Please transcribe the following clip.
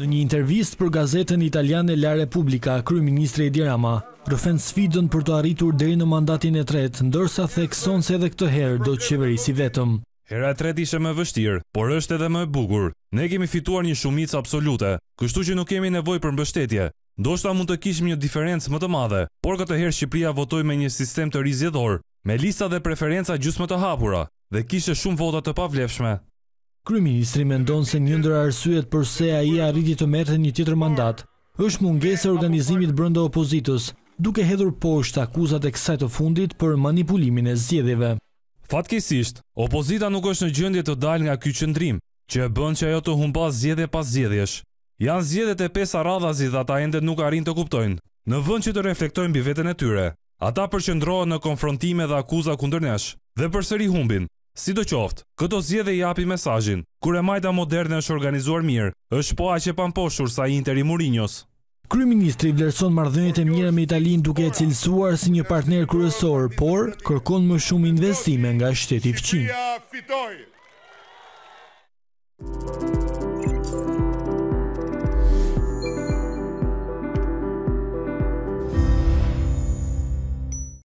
Në një intervist për gazetën italiane La Repubblica, kryu ministre Rama, rëfen sfidën për të arritur dhe në mandatin e tret, ndërsa thekson se dhe këtë herë do të qeveri si vetëm. Hera e tret ishe më vështirë, por është edhe më e bugur. Ne kemi fituar një shumicë absolute, kështu që nuk kemi nevoj për mbështetje. Do shta mund të kishmë një diferencë më të madhe, por këtë herë Shqipria votoj me një sistem të rizjedhor, me lista dhe preferenca gjusë më të hapura, dhe kishe shumë votat të pavlefshme. Kryeministri mendon se një ndër arsyet pse ai arriti të merrte një tjetër mandat është mungesa e organizimit brenda opozitës, duke hedhur poshtë akuzat e kësaj të fundit për manipulimin e zgjedhjeve. Fatkeqësisht, opozita nuk është në gjendje të dalë nga ky qendrim, që e bën që ajo të humbas zgjedhje pas zjedhjesh. Jan zgjedhjet e pesa radhazi dhe ata ende nuk arrin të kuptojnë. Në vend që të reflektojnë mbi veten e tyre, ata përqendrohen në konfrontime dhe akuza kundër nesh dhe përsëri humbin, Si do qoftë, këto zjedhe i api mesajin, kure majta moderne është organizuar mirë, është po aqe pamposhur sa interi Murinjos. ministri vlerëson mardhënjët e mire me Italin duke e cilësuar si një partner kërësor, por kërkon më shumë investime nga shteti fqinë.